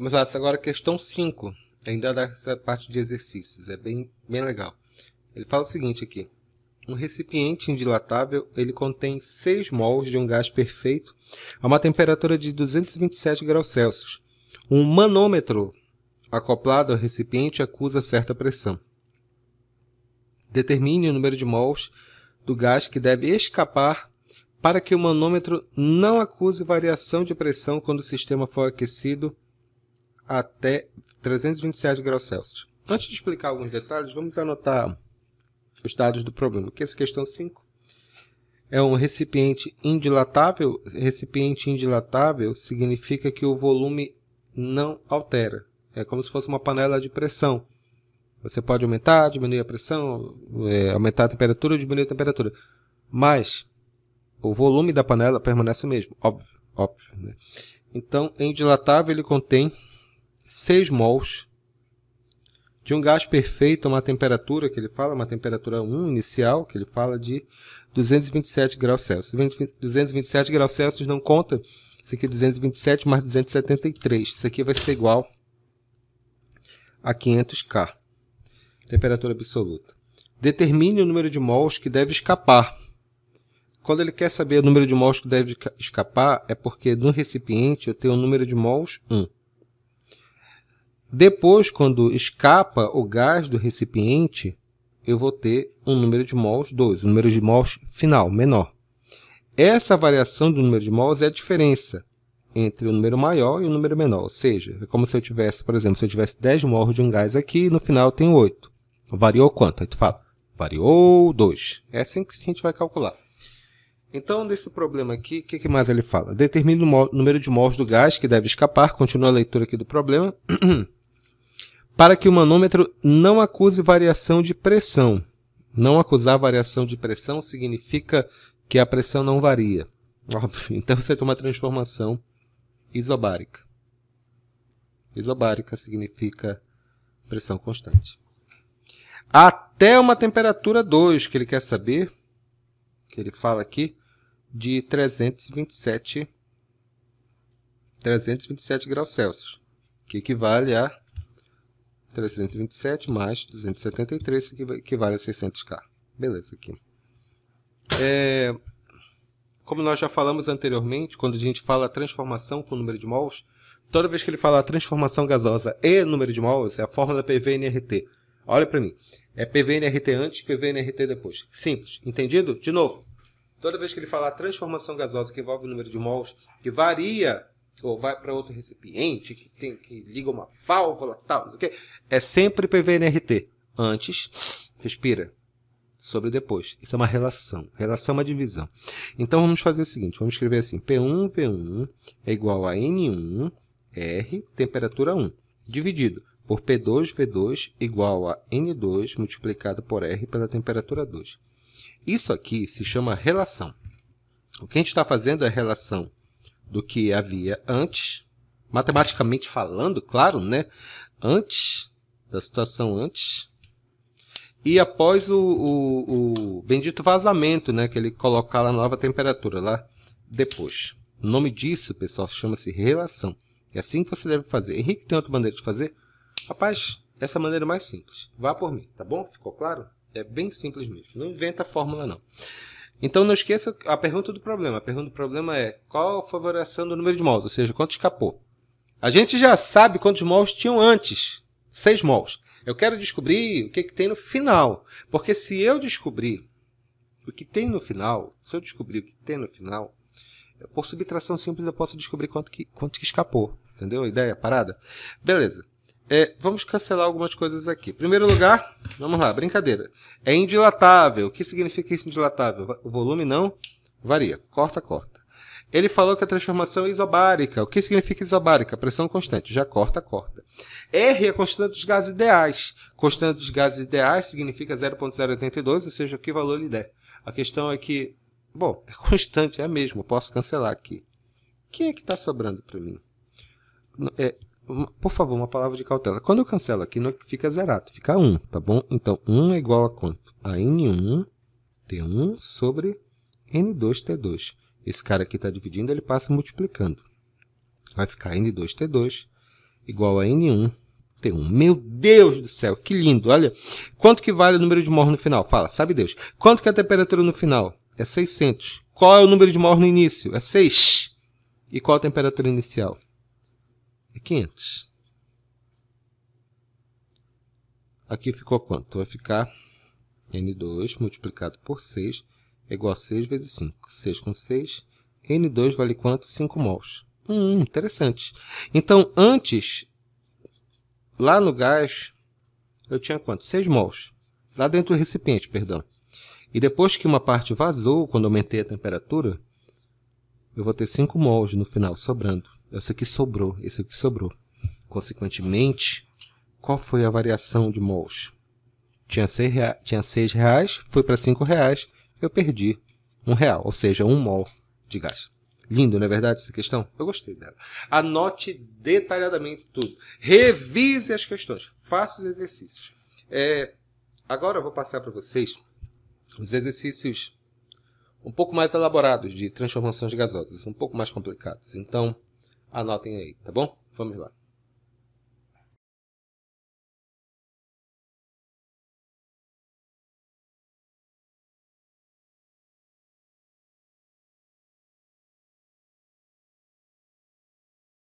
Vamos lá, agora questão 5, ainda dessa parte de exercícios, é bem, bem legal. Ele fala o seguinte aqui, um recipiente indilatável, ele contém 6 mols de um gás perfeito a uma temperatura de 227 graus Celsius. Um manômetro acoplado ao recipiente acusa certa pressão. Determine o número de mols do gás que deve escapar para que o manômetro não acuse variação de pressão quando o sistema for aquecido até 327 graus Celsius. Então, antes de explicar alguns detalhes, vamos anotar os dados do problema, que essa questão 5 é um recipiente indilatável. Recipiente indilatável significa que o volume não altera. É como se fosse uma panela de pressão. Você pode aumentar, diminuir a pressão, é, aumentar a temperatura, diminuir a temperatura. Mas o volume da panela permanece o mesmo, óbvio. óbvio né? Então, é indilatável ele contém 6 mols de um gás perfeito a uma temperatura que ele fala, uma temperatura 1 inicial, que ele fala de 227 graus Celsius. 227 graus Celsius não conta. Isso aqui é 227 mais 273. Isso aqui vai ser igual a 500 K. Temperatura absoluta. Determine o número de mols que deve escapar. Quando ele quer saber o número de mols que deve escapar, é porque no recipiente eu tenho o número de mols 1. Depois, quando escapa o gás do recipiente, eu vou ter um número de mols 2, um número de mols final, menor. Essa variação do número de mols é a diferença entre o número maior e o número menor. Ou seja, é como se eu tivesse, por exemplo, se eu tivesse 10 mols de um gás aqui e no final eu tenho 8. Variou quanto? Aí tu fala, variou 2. É assim que a gente vai calcular. Então, nesse problema aqui, o que, que, mais ele fala? Determine o número de mols do gás que deve escapar. Continua a leitura aqui do problema. para que o manômetro não acuse variação de pressão. Não acusar variação de pressão significa que a pressão não varia. Óbvio. Então você tem uma transformação isobárica. Isobárica significa pressão constante. Até uma temperatura 2, que ele quer saber, que ele fala aqui, de 327, 327 graus Celsius, que equivale a 327 mais 273, que vale a 600k. Beleza, aqui. É, como nós já falamos anteriormente, quando a gente fala transformação com número de mols, toda vez que ele falar transformação gasosa e número de mols, é a forma da PVNRT. Olha para mim. É PVNRT antes, PVNRT depois. Simples. Entendido? De novo. Toda vez que ele falar transformação gasosa que envolve o número de mols, que varia ou vai para outro recipiente que tem que liga uma válvula tal, não sei o quê. É sempre PVNRT. Antes, respira. Sobre depois. Isso é uma relação. Relação é uma divisão. Então vamos fazer o seguinte: vamos escrever assim: P1, V1 é igual a N1, R, temperatura 1, dividido por P2, V2 igual a N2 multiplicado por R pela temperatura 2. Isso aqui se chama relação. O que a gente está fazendo é relação do que havia antes, matematicamente falando, claro, né? Antes da situação antes e após o, o, o, bendito vazamento, né, que ele colocar a nova temperatura lá depois. O nome disso, pessoal, chama-se relação. É assim que você deve fazer. Henrique, tem outra maneira de fazer? Rapaz, essa é maneira é mais simples. Vá por mim, tá bom? Ficou claro? É bem simples mesmo. Não inventa a fórmula, não. Então não esqueça a pergunta do problema. A pergunta do problema é qual a favoração do número de mols, ou seja, quanto escapou. A gente já sabe quantos mols tinham antes. 6 mols. Eu quero descobrir o que, que tem no final. Porque se eu descobrir o que tem no final, se eu descobrir o que tem no final, por subtração simples eu posso descobrir quanto que, quanto que escapou. Entendeu a ideia? Parada? Beleza. É, vamos cancelar algumas coisas aqui. Primeiro lugar, vamos lá, brincadeira. É indilatável. O que significa isso indilatável? O volume não varia. Corta, corta. Ele falou que a transformação é isobárica. O que significa isobárica? Pressão constante. Já corta, corta. R é constante dos gases ideais. Constante dos gases ideais significa 0.082, ou seja, que valor ele der. A questão é que, bom, é constante, é mesmo. Posso cancelar aqui. Quem é que está sobrando para mim? É, por favor, uma palavra de cautela. Quando eu cancelo aqui, não fica zerado, fica 1, tá bom? Então, 1 é igual a quanto? A N1, T1 sobre N2, T2. Esse cara aqui está dividindo, ele passa multiplicando. Vai ficar N2, T2 igual a N1, T1. Meu Deus do céu, que lindo, olha. Quanto que vale o número de Mohr no final? Fala, sabe Deus. Quanto que é a temperatura no final? É 600. Qual é o número de Mohr no início? É 6. E qual a temperatura inicial? é 500. Aqui ficou quanto? Vai ficar N2 multiplicado por 6 é igual a 6 vezes 5. 6 com 6. N2 vale quanto? 5 mols. Hum, interessante. Então, antes, lá no gás, eu tinha quanto? 6 mols. Lá dentro do recipiente, perdão. E depois que uma parte vazou, quando aumentei a temperatura, eu vou ter 5 mols no final sobrando esse aqui sobrou, esse aqui sobrou. Consequentemente, qual foi a variação de mols? Tinha seis, rea... tinha seis reais, foi para cinco reais, eu perdi um real, ou seja, um mol de gás. Lindo, não é verdade essa questão? Eu gostei dela. Anote detalhadamente tudo. Revise as questões. Faça os exercícios. É... agora eu vou passar para vocês os exercícios um pouco mais elaborados de transformações gasosas, um pouco mais complicados. Então, Anotem aí, tá bom? Vamos lá.